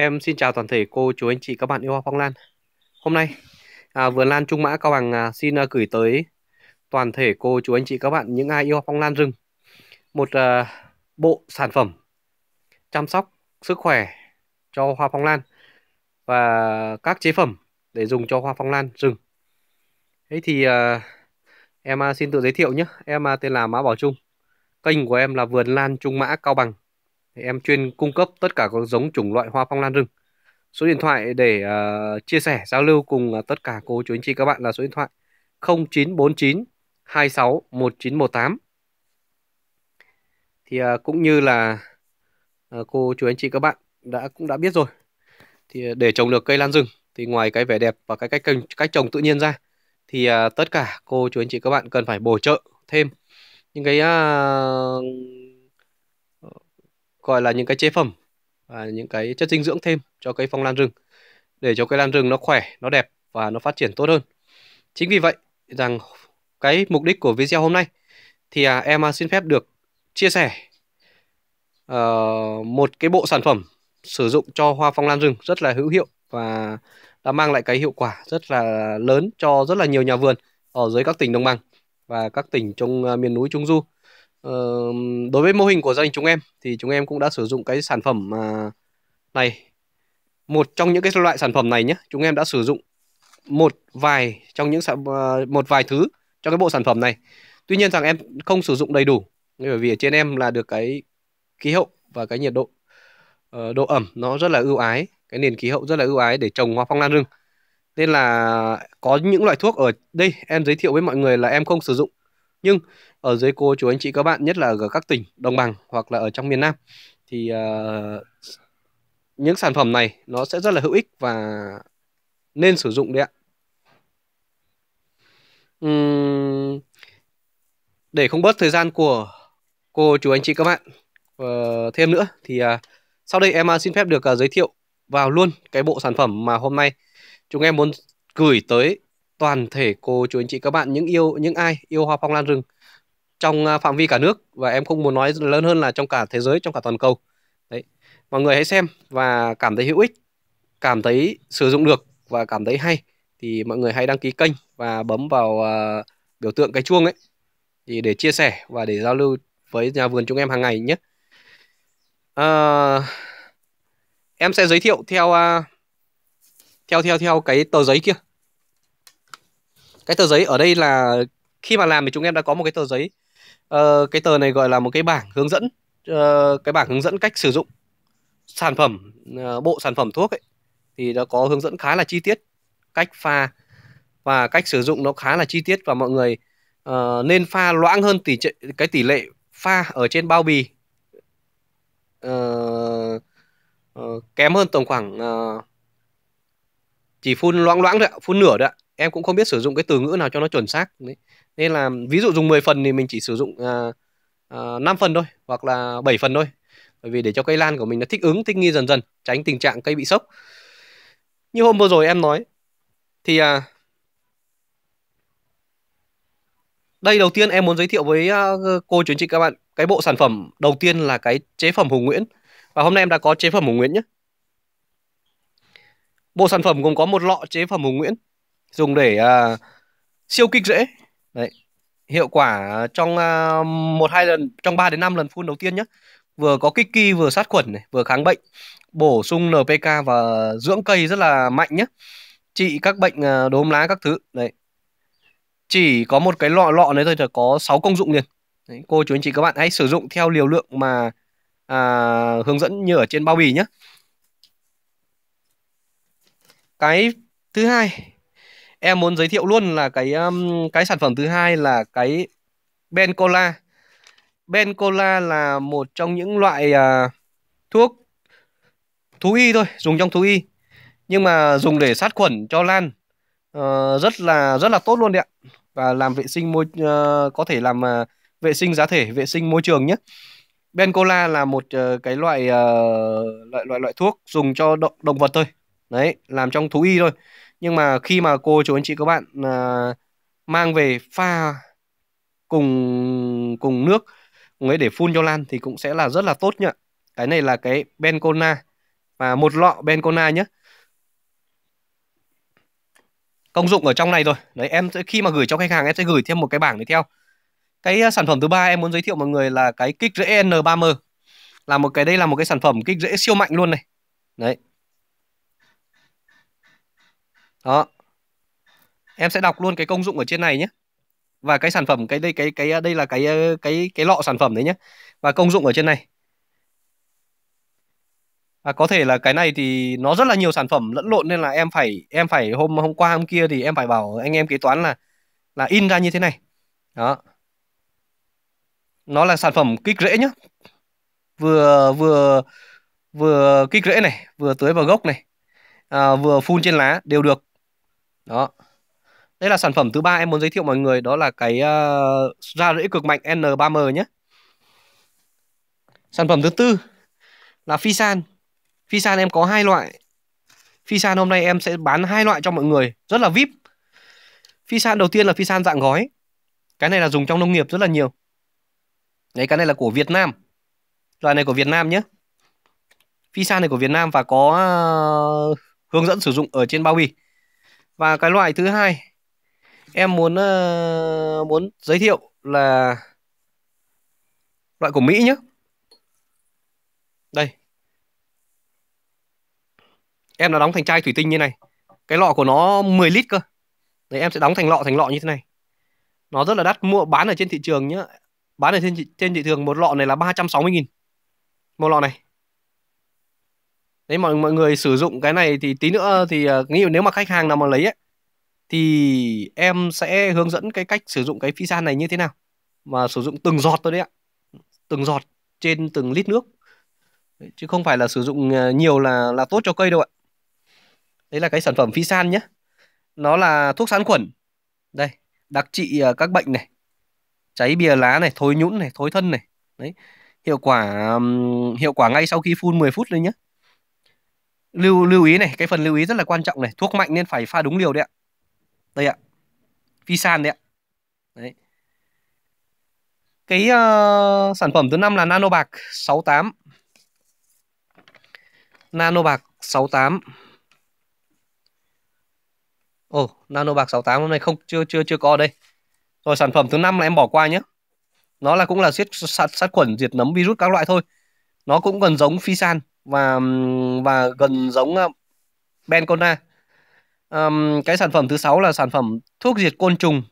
Em xin chào toàn thể cô chú anh chị các bạn yêu hoa phong lan. Hôm nay à, vườn lan Trung Mã Cao Bằng à, xin à, gửi tới toàn thể cô chú anh chị các bạn những ai yêu hoa phong lan rừng một à, bộ sản phẩm chăm sóc sức khỏe cho hoa phong lan và các chế phẩm để dùng cho hoa phong lan rừng. Thế thì à, em à, xin tự giới thiệu nhé. Em à, tên là Mã Bảo Trung. Kênh của em là vườn lan Trung Mã Cao Bằng. Thì em chuyên cung cấp tất cả các giống chủng loại hoa phong lan rừng. Số điện thoại để uh, chia sẻ giao lưu cùng uh, tất cả cô chú anh chị các bạn là số điện thoại 0949 26 1918. Thì uh, cũng như là uh, cô chú anh chị các bạn đã cũng đã biết rồi. Thì uh, để trồng được cây lan rừng thì ngoài cái vẻ đẹp và cái cách cách trồng tự nhiên ra thì uh, tất cả cô chú anh chị các bạn cần phải bổ trợ thêm những cái uh, gọi là những cái chế phẩm và những cái chất dinh dưỡng thêm cho cây phong lan rừng để cho cây lan rừng nó khỏe, nó đẹp và nó phát triển tốt hơn. Chính vì vậy rằng cái mục đích của video hôm nay thì à, em à, xin phép được chia sẻ uh, một cái bộ sản phẩm sử dụng cho hoa phong lan rừng rất là hữu hiệu và đã mang lại cái hiệu quả rất là lớn cho rất là nhiều nhà vườn ở dưới các tỉnh đồng bằng và các tỉnh trong à, miền núi Trung Du đối với mô hình của gia đình chúng em thì chúng em cũng đã sử dụng cái sản phẩm uh, này một trong những cái loại sản phẩm này nhé chúng em đã sử dụng một vài trong những sản, uh, một vài thứ cho cái bộ sản phẩm này tuy nhiên rằng em không sử dụng đầy đủ bởi vì ở trên em là được cái khí hậu và cái nhiệt độ uh, độ ẩm nó rất là ưu ái cái nền khí hậu rất là ưu ái để trồng hoa phong lan rừng nên là có những loại thuốc ở đây em giới thiệu với mọi người là em không sử dụng nhưng ở dưới cô chú anh chị các bạn nhất là ở các tỉnh đồng bằng hoặc là ở trong miền Nam thì uh, những sản phẩm này nó sẽ rất là hữu ích và nên sử dụng đấy ạ. Uhm, để không bớt thời gian của cô chú anh chị các bạn uh, thêm nữa thì uh, sau đây em uh, xin phép được uh, giới thiệu vào luôn cái bộ sản phẩm mà hôm nay chúng em muốn gửi tới toàn thể cô chú anh chị các bạn những yêu những ai yêu hoa phong lan rừng trong à, phạm vi cả nước và em không muốn nói lớn hơn là trong cả thế giới trong cả toàn cầu đấy mọi người hãy xem và cảm thấy hữu ích cảm thấy sử dụng được và cảm thấy hay thì mọi người hãy đăng ký kênh và bấm vào uh, biểu tượng cái chuông ấy thì để chia sẻ và để giao lưu với nhà vườn chúng em hàng ngày nhé uh, em sẽ giới thiệu theo uh, theo theo theo cái tờ giấy kia cái tờ giấy ở đây là khi mà làm thì chúng em đã có một cái tờ giấy uh, cái tờ này gọi là một cái bảng hướng dẫn uh, cái bảng hướng dẫn cách sử dụng sản phẩm uh, bộ sản phẩm thuốc ấy thì nó có hướng dẫn khá là chi tiết cách pha và cách sử dụng nó khá là chi tiết và mọi người uh, nên pha loãng hơn tỷ cái tỷ lệ pha ở trên bao bì uh, uh, kém hơn tầm khoảng uh, chỉ phun loãng loãng thôi ạ phun nửa thôi ạ em cũng không biết sử dụng cái từ ngữ nào cho nó chuẩn xác đấy. nên là ví dụ dùng 10 phần thì mình chỉ sử dụng uh, uh, 5 phần thôi hoặc là 7 phần thôi bởi vì để cho cây lan của mình nó thích ứng thích nghi dần dần tránh tình trạng cây bị sốc như hôm vừa rồi em nói thì à, đây đầu tiên em muốn giới thiệu với à, cô chuyến chị các bạn cái bộ sản phẩm đầu tiên là cái chế phẩm Hùng Nguyễn và hôm nay em đã có chế phẩm Hùng Nguyễn nhé bộ sản phẩm gồm có một lọ chế phẩm Hùng Nguyễn dùng để uh, siêu kích rễ đấy hiệu quả trong uh, một hai lần trong 3 đến 5 lần phun đầu tiên nhé vừa có kích kỳ vừa sát khuẩn này, vừa kháng bệnh bổ sung NPK và dưỡng cây rất là mạnh nhé trị các bệnh uh, đốm lá các thứ đấy chỉ có một cái lọ lọ này thôi là có 6 công dụng liền đấy, cô chú anh chị các bạn hãy sử dụng theo liều lượng mà à, hướng dẫn như ở trên bao bì nhé cái thứ hai em muốn giới thiệu luôn là cái um, cái sản phẩm thứ hai là cái ben cola ben cola là một trong những loại uh, thuốc thú y thôi dùng trong thú y nhưng mà dùng để sát khuẩn cho lan uh, rất là rất là tốt luôn đấy ạ và làm vệ sinh môi uh, có thể làm uh, vệ sinh giá thể vệ sinh môi trường nhé ben cola là một uh, cái loại uh, loại loại loại thuốc dùng cho động động vật thôi đấy làm trong thú y thôi nhưng mà khi mà cô chú anh chị các bạn uh, mang về pha cùng cùng nước cùng ấy để phun cho lan thì cũng sẽ là rất là tốt nhá cái này là cái bencona và một lọ bencona nhé công dụng ở trong này rồi đấy em sẽ khi mà gửi cho khách hàng em sẽ gửi thêm một cái bảng để theo cái à, sản phẩm thứ ba em muốn giới thiệu mọi người là cái kích rễ n 3 m là một cái đây là một cái sản phẩm kích rễ siêu mạnh luôn này đấy đó. Em sẽ đọc luôn cái công dụng ở trên này nhé. Và cái sản phẩm cái đây cái cái đây là cái cái cái lọ sản phẩm đấy nhé. Và công dụng ở trên này. À, có thể là cái này thì nó rất là nhiều sản phẩm lẫn lộn nên là em phải em phải hôm hôm qua hôm kia thì em phải bảo anh em kế toán là là in ra như thế này. Đó. Nó là sản phẩm kích rễ nhá. Vừa vừa vừa kích rễ này, vừa tưới vào gốc này. À, vừa phun trên lá đều được đó đây là sản phẩm thứ ba em muốn giới thiệu mọi người đó là cái uh, ờ, ra rễ cực mạnh N3M nhé sản phẩm thứ tư là phi san phi san em có hai loại phi san hôm nay em sẽ bán hai loại cho mọi người rất là vip phi san đầu tiên là phi san dạng gói cái này là dùng trong nông nghiệp rất là nhiều đấy cái này là của Việt Nam loại này của Việt Nam nhé phi san này của Việt Nam và có uh, hướng dẫn sử dụng ở trên bao bì và cái loại thứ hai em muốn uh, muốn giới thiệu là loại của Mỹ nhé đây em đã đóng thành chai thủy tinh như này cái lọ của nó 10 lít cơ đấy em sẽ đóng thành lọ thành lọ như thế này nó rất là đắt mua bán ở trên thị trường nhá bán ở trên trên thị trường một lọ này là 360 nghìn một lọ này đấy mọi mọi người sử dụng cái này thì tí nữa thì uh, nghĩ nếu mà khách hàng nào mà lấy ấy, thì em sẽ hướng dẫn cái cách sử dụng cái phi san này như thế nào mà sử dụng từng giọt thôi đấy ạ từng giọt trên từng lít nước chứ không phải là sử dụng ờ, nhiều là là tốt cho cây đâu ạ đấy là cái sản phẩm phi san nhé nó là thuốc sát khuẩn đây đặc trị ờ, các bệnh này cháy bìa lá này thối nhũn này thối thân này đấy hiệu quả hiệu quả ngay sau khi phun 10 phút thôi nhé lưu lưu ý này cái phần lưu ý rất là quan trọng này thuốc mạnh nên phải pha đúng liều đấy ạ đây ạ Fisan đấy ạ đấy cái uh, sản phẩm thứ năm là nano bạc 68 nano bạc 68 ồ oh, nano bạc 68 hôm nay không chưa chưa chưa có đây rồi sản phẩm thứ năm là em bỏ qua nhé nó là cũng là sát sát, sát khuẩn diệt nấm virus các loại thôi nó cũng gần giống Fisan san và và gần giống ờ, Bencona. Um, cái sản phẩm thứ sáu là sản phẩm thuốc diệt côn trùng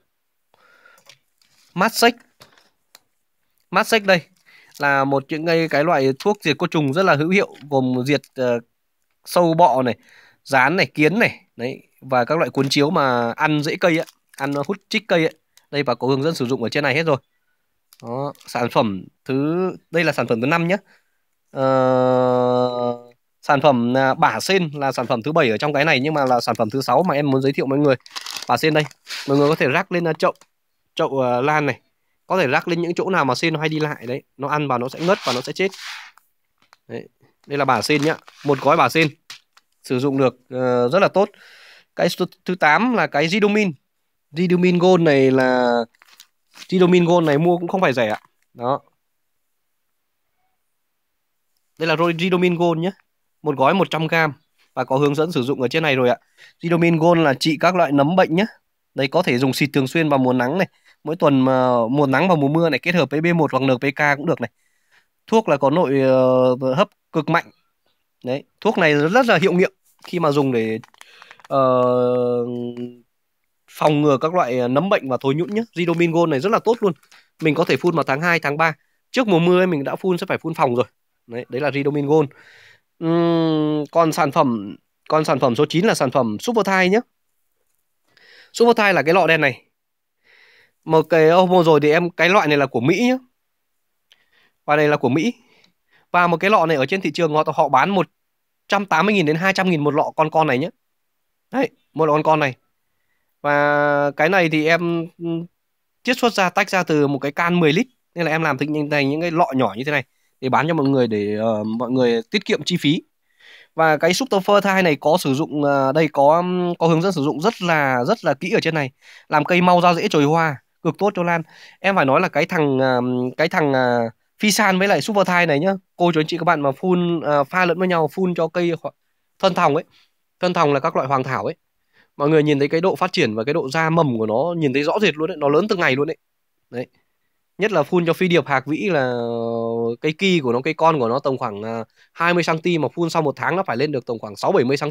Masex. Masex đây là một những cái, cái loại thuốc diệt côn trùng rất là hữu hiệu gồm diệt uh, sâu bọ này, rán này, kiến này, đấy và các loại cuốn chiếu mà ăn rễ cây ấy, ăn hút chích cây ấy. Đây và có hướng dẫn sử dụng ở trên này hết rồi. Đó, sản phẩm thứ đây là sản phẩm thứ năm nhé Ờ, sản phẩm bả sen là sản phẩm thứ bảy ở trong cái này nhưng mà là sản phẩm thứ sáu mà em muốn giới thiệu mọi người bả sen đây mọi người có thể rắc lên ờ, chậu chậu ờ, lan này có thể rắc lên những chỗ nào mà sen nó hay đi lại đấy nó ăn vào nó sẽ ngất và nó sẽ chết đấy. đây là bả sen nhá một gói bả sen sử dụng được uh, rất là tốt cái thứ 8 là cái Zidomin Zidomin Gold này là Zidomin Gold này mua cũng không phải rẻ ạ đó đây là Ridomin Gold nhé. Một gói 100g và có hướng dẫn sử dụng ở trên này rồi ạ. Ridomin Gold là trị các loại nấm bệnh nhé. Đây có thể dùng xịt thường xuyên vào mùa nắng này. Mỗi tuần mà mùa nắng và mùa mưa này kết hợp với B1 hoặc NPK cũng được này. Thuốc là có nội uh, hấp cực mạnh. Đấy, thuốc này rất là hiệu nghiệm khi mà dùng để uh, phòng ngừa các loại nấm bệnh và thối nhũn nhé. Ridomin Gold này rất là tốt luôn. Mình có thể phun vào tháng 2, tháng 3. Trước mùa mưa ấy, mình đã phun sẽ phải phun phòng rồi đấy, đấy là Ridomin Gold uhm, còn sản phẩm còn sản phẩm số 9 là sản phẩm Super Thai nhé Super Thai là cái lọ đen này một cái homo rồi thì em cái loại này là của Mỹ nhé và đây là của Mỹ và một cái lọ này ở trên thị trường họ họ bán 180.000 đến 200.000 một lọ con con này nhé đấy một lọ con con này và cái này thì em ừ, chiết xuất ra tách ra từ một cái can 10 lít nên là em làm thành những cái lọ nhỏ như thế này để bán cho mọi người để uh, mọi người tiết kiệm chi phí và cái Subterfer thai này có sử dụng uh, đây có có hướng dẫn sử dụng rất là rất là kỹ ở trên này làm cây mau ra dễ trồi hoa cực tốt cho lan em phải nói là cái thằng uh, cái thằng uh, phi san với lại super thai này nhá cô chú anh chị các bạn mà phun uh, pha lẫn với nhau phun cho cây thân thòng ấy thân thòng là các loại hoàng thảo ấy mọi người nhìn thấy cái độ phát triển và cái độ ra mầm của nó nhìn thấy rõ rệt luôn đấy nó lớn từng ngày luôn đấy đấy nhất là phun cho phi điệp hạc vĩ là cây ki của nó cây con của nó tầm khoảng 20 à, cm mà phun sau một tháng nó phải lên được tầm khoảng 6 70 cm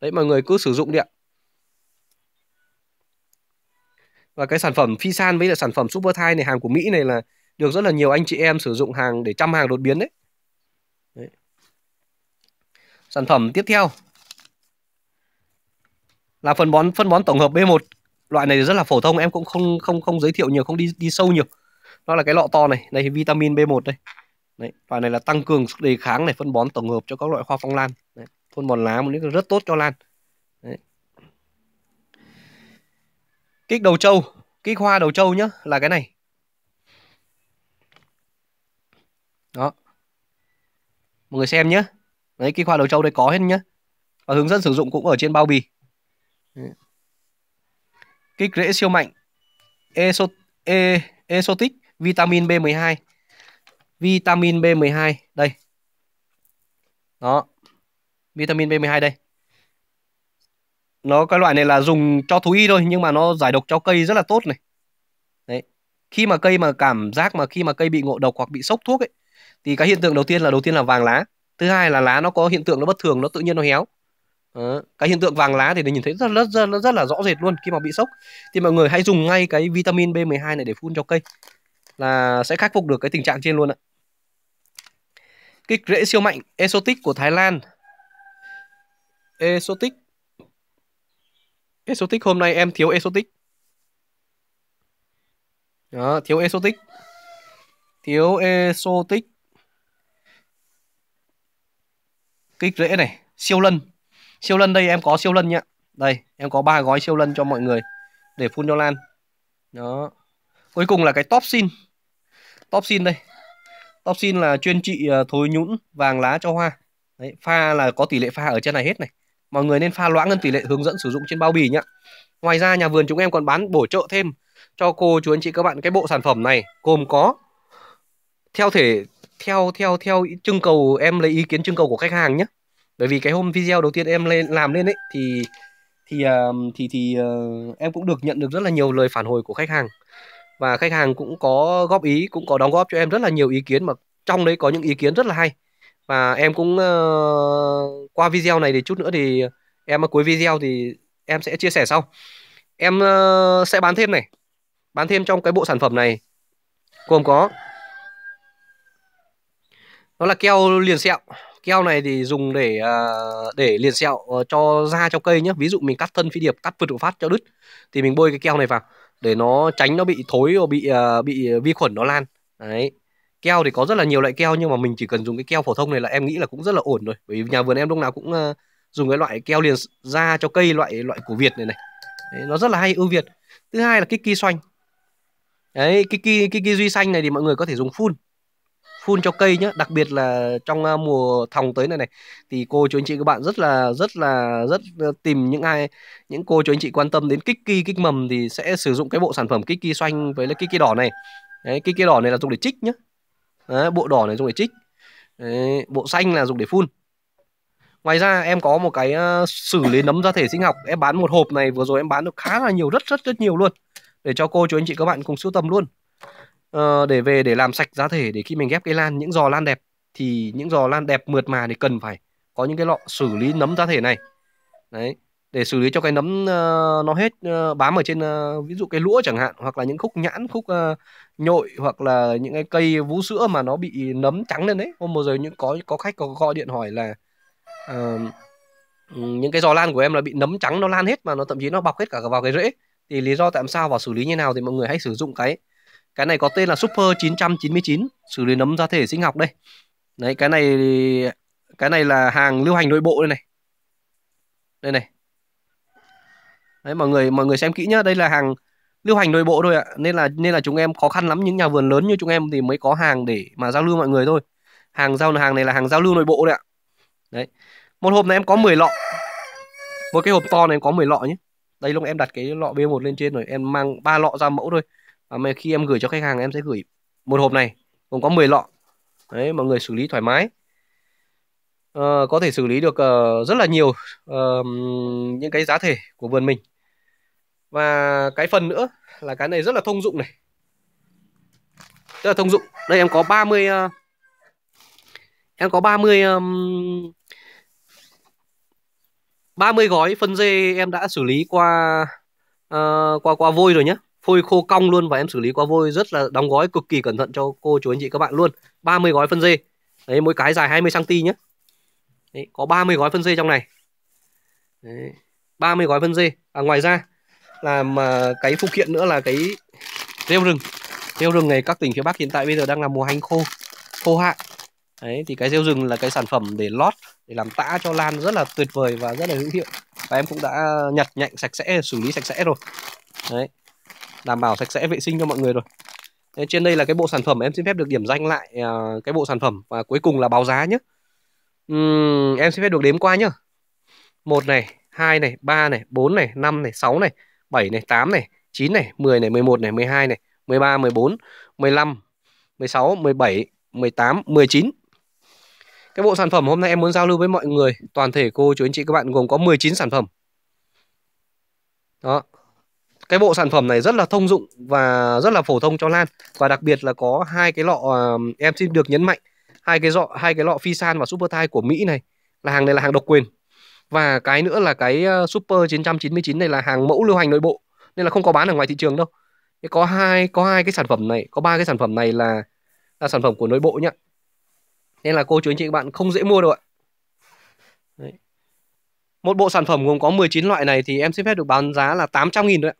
đấy mọi người cứ sử dụng đi ạ và cái sản phẩm phi san với lại sản phẩm super thai này hàng của mỹ này là được rất là nhiều anh chị em sử dụng hàng để chăm hàng đột biến đấy, đấy. sản phẩm tiếp theo là phân bón phân bón tổng hợp B1 loại này rất là phổ thông em cũng không không không giới thiệu nhiều không đi đi sâu nhiều nó là cái lọ to này đây vitamin B1 đây Đấy, loại này là tăng cường sức đề kháng này phân bón tổng hợp cho các loại hoa phong lan Đấy, phân bón lá một nước rất tốt cho lan Đấy. kích đầu trâu kích hoa đầu trâu nhá là cái này đó mọi người xem nhé đấy kích hoa đầu trâu đây có hết nhá và hướng dẫn sử dụng cũng ở trên bao bì kích rễ siêu mạnh Esot e, Esotic vitamin B12 vitamin B12 đây đó vitamin B12 đây nó cái loại này là dùng cho thú y thôi nhưng mà nó giải độc cho cây rất là tốt này đấy khi mà cây mà cảm giác mà khi mà cây bị ngộ độc hoặc bị sốc thuốc ấy thì cái hiện tượng đầu tiên là đầu tiên là vàng lá thứ hai là lá nó có hiện tượng nó bất thường nó tự nhiên nó héo Đó. cái hiện tượng vàng lá thì mình nhìn thấy rất rất rất, rất là rõ rệt luôn khi mà bị sốc thì mọi người hãy dùng ngay cái vitamin B12 này để phun cho cây là sẽ khắc phục được cái tình trạng trên luôn ạ. Kích rễ siêu mạnh Exotic của Thái Lan. Exotic. Exotic hôm nay em thiếu Exotic. Đó, thiếu Exotic. Thiếu Exotic. Kích rễ này, siêu lân. Siêu lân đây em có siêu lân nhá. Đây, em có ba gói siêu lân cho mọi người để phun cho Lan. Đó. Cuối cùng là cái top sin topsin đây topsin là chuyên trị ờ, thối nhũn vàng lá cho hoa Đấy, pha là có tỷ lệ pha ở trên này hết này mọi người nên pha loãng hơn tỷ lệ hướng dẫn sử dụng trên bao bì nhá ngoài ra nhà vườn chúng em còn bán bổ trợ thêm cho cô chú anh chị các bạn cái bộ sản phẩm này gồm có theo thể theo theo theo trưng cầu em lấy ý kiến trưng cầu của khách hàng nhé bởi vì cái hôm video đầu tiên em lên làm lên ấy thì thì ờ, thì thì, thì ờ, em cũng được nhận được rất là nhiều lời phản hồi của khách hàng và khách hàng cũng có góp ý cũng có đóng góp cho em rất là nhiều ý kiến mà trong đấy có những ý kiến rất là hay và em cũng uh, qua video này thì chút nữa thì em ở cuối video thì em sẽ chia sẻ sau em uh, sẽ bán thêm này bán thêm trong cái bộ sản phẩm này gồm có nó là keo liền sẹo keo này thì dùng để uh, để liền sẹo uh, cho da cho cây nhé ví dụ mình cắt thân phi điệp cắt vượt độ phát cho đứt thì mình bôi cái keo này vào để nó tránh nó bị thối và bị à, bị vi khuẩn nó lan đấy keo thì có rất là nhiều loại keo nhưng mà mình chỉ cần dùng cái keo phổ thông này là em nghĩ là cũng rất là ổn rồi bởi vì nhà vườn em lúc nào cũng à, dùng cái loại keo liền ra cho cây loại loại của việt này này đấy, nó rất là hay ưu việt thứ hai là cái kỳ xoanh đấy cái kỳ cái kỳ duy xanh này thì mọi người có thể dùng phun phun cho cây nhé đặc biệt là trong ờ, mùa thòng tới này này thì cô chú anh chị các bạn rất là rất là rất ờ, tìm những ai những cô chú anh chị quan tâm đến kích kỳ kích mầm thì sẽ sử dụng cái bộ sản phẩm kích kỳ xoanh với lại kích kỳ đỏ này đấy kích kỳ đỏ này là dùng để chích nhá đấy, bộ đỏ này dùng để chích, đấy, bộ xanh là dùng để phun ngoài ra em có một cái ờ, xử lý nấm ra thể sinh học em bán một hộp này vừa rồi em bán được khá là nhiều rất rất rất nhiều luôn để cho cô chú anh chị các bạn cùng sưu tầm luôn Ờ, để về để làm sạch giá thể để khi mình ghép cái lan những giò lan đẹp thì những giò lan đẹp mượt mà thì cần phải có những cái lọ xử lý nấm giá thể này đấy để xử lý cho cái nấm uh, nó hết uh, bám ở trên uh, ví dụ cái lũa chẳng hạn hoặc là những khúc nhãn khúc uh, nhội hoặc là những cái cây vú sữa mà nó bị nấm trắng lên đấy hôm vừa rồi những có có khách có gọi điện hỏi là uh, những cái giò lan của em là bị nấm trắng nó lan hết mà nó thậm chí nó bọc hết cả vào cái rễ thì lý do tại sao và xử lý như nào thì mọi người hãy sử dụng cái cái này có tên là Super 999 xử lý nấm giá thể sinh học đây đấy cái này cái này là hàng lưu hành nội bộ đây này đây này đấy mọi người mọi người xem kỹ nhá đây là hàng lưu hành nội bộ thôi ạ nên là nên là chúng em khó khăn lắm những nhà vườn lớn như chúng em thì mới có hàng để mà giao lưu mọi người thôi hàng giao hàng này là hàng giao lưu nội bộ đấy ạ đấy một hộp này em có 10 lọ một cái hộp to này em có 10 lọ nhé đây lúc em đặt cái lọ B1 lên trên rồi em mang ba lọ ra mẫu thôi À, mà khi em gửi cho khách hàng em sẽ gửi một hộp này gồm có 10 lọ đấy mọi người xử lý thoải mái à, có thể xử lý được uh, rất là nhiều uh, những cái giá thể của vườn mình và cái phần nữa là cái này rất là thông dụng này rất là thông dụng đây em có 30 uh, em có 30 um, 30 gói phân dê em đã xử lý qua uh, qua qua vôi rồi nhé phôi khô cong luôn và em xử lý qua vôi rất là đóng gói cực kỳ cẩn thận cho cô chú anh chị các bạn luôn 30 gói phân dê đấy mỗi cái dài 20 cm nhé đấy, có 30 gói phân dê trong này đấy, 30 gói phân dê à, ngoài ra là mà cái phụ kiện nữa là cái rêu rừng rêu rừng này các tỉnh phía bắc hiện tại bây giờ đang là mùa hanh khô khô hạn đấy thì cái rêu rừng là cái sản phẩm để lót để làm tã cho lan rất là tuyệt vời và rất là hữu hiệu và em cũng đã nhặt nhạnh sạch sẽ xử lý sạch sẽ rồi đấy đảm bảo sạch sẽ vệ sinh cho mọi người rồi Thế trên đây là cái bộ sản phẩm em xin phép được điểm danh lại uh, cái bộ sản phẩm và cuối cùng là báo giá nhé uhm, em xin phép được đếm qua nhá một này hai này ba này bốn này năm này sáu này bảy này tám này chín này mười này mười một này mười hai này mười ba mười bốn mười lăm mười sáu mười bảy mười tám mười chín cái bộ sản phẩm hôm nay em muốn giao lưu với mọi người toàn thể cô chú anh chị các bạn gồm có 19 sản phẩm đó cái bộ sản phẩm này rất là thông dụng và rất là phổ thông cho lan và đặc biệt là có hai cái lọ em xin được nhấn mạnh hai cái lọ hai cái lọ phi san và super thai của mỹ này là hàng này là hàng độc quyền và cái nữa là cái super 999 này là hàng mẫu lưu hành nội bộ nên là không có bán ở ngoài thị trường đâu thì có hai có hai cái sản phẩm này có ba cái sản phẩm này là là sản phẩm của nội bộ nhá nên là cô chú anh chị các bạn không dễ mua đâu ạ Đấy. một bộ sản phẩm gồm có 19 loại này thì em xin phép được bán giá là 800 nghìn thôi ạ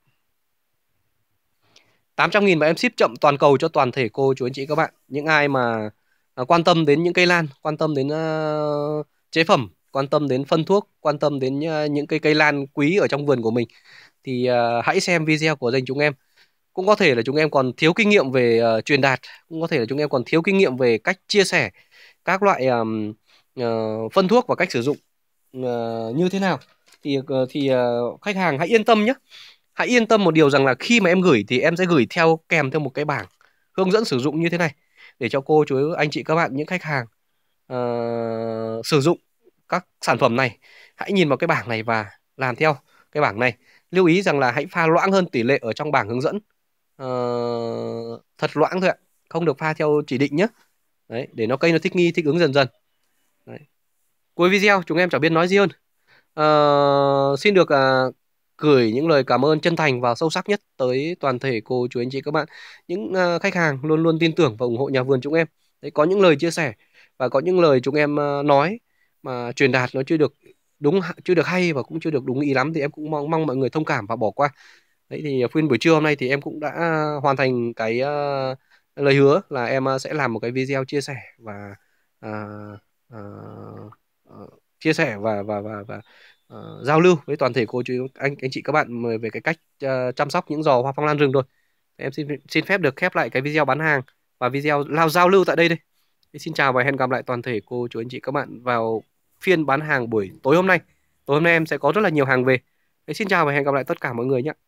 800.000 mà em ship chậm toàn cầu cho toàn thể cô chú anh chị các bạn. Những ai mà à, quan tâm đến những cây lan, quan tâm đến uh, chế phẩm, quan tâm đến phân thuốc, quan tâm đến uh, những cây cây lan quý ở trong vườn của mình thì uh, hãy xem video của dành chúng em. Cũng có thể là chúng em còn thiếu kinh nghiệm về uh, truyền đạt, cũng có thể là chúng em còn thiếu kinh nghiệm về cách chia sẻ các loại um, uh, phân thuốc và cách sử dụng uh, như thế nào thì uh, thì uh, khách hàng hãy yên tâm nhé hãy yên tâm một điều rằng là khi mà em gửi thì em sẽ gửi theo kèm theo một cái bảng hướng dẫn sử dụng như thế này để cho cô chú anh chị các bạn những khách hàng uh, sử dụng các sản phẩm này hãy nhìn vào cái bảng này và làm theo cái bảng này lưu ý rằng là hãy pha loãng hơn tỷ lệ ở trong bảng hướng dẫn uh, thật loãng thôi ạ không được pha theo chỉ định nhé đấy để nó cây nó thích nghi thích ứng dần dần đấy. cuối video chúng em chẳng biết nói gì hơn uh, xin được uh, gửi những lời cảm ơn chân thành và sâu sắc nhất tới toàn thể cô chú anh chị các bạn những uh, khách hàng luôn luôn tin tưởng và ủng hộ nhà vườn chúng em đấy có những lời chia sẻ và có những lời chúng em uh, nói mà truyền đạt nó chưa được đúng chưa được hay và cũng chưa được đúng ý lắm thì em cũng mong mong mọi người thông cảm và bỏ qua đấy thì phiên buổi trưa hôm nay thì em cũng đã à, hoàn thành cái uh, lời hứa là em sẽ làm một cái video chia sẻ và uh, uh, uh, chia sẻ và và và và Ờ, giao lưu với toàn thể cô chú anh anh chị các bạn về cái cách uh, chăm sóc những giò hoa phong lan rừng rồi em xin xin phép được khép lại cái video bán hàng và video lao giao lưu tại đây đây thì xin chào và hẹn gặp lại toàn thể cô chú anh chị các bạn vào phiên bán hàng buổi tối hôm nay tối hôm nay em sẽ có rất là nhiều hàng về Thế xin chào và hẹn gặp lại tất cả mọi người nhé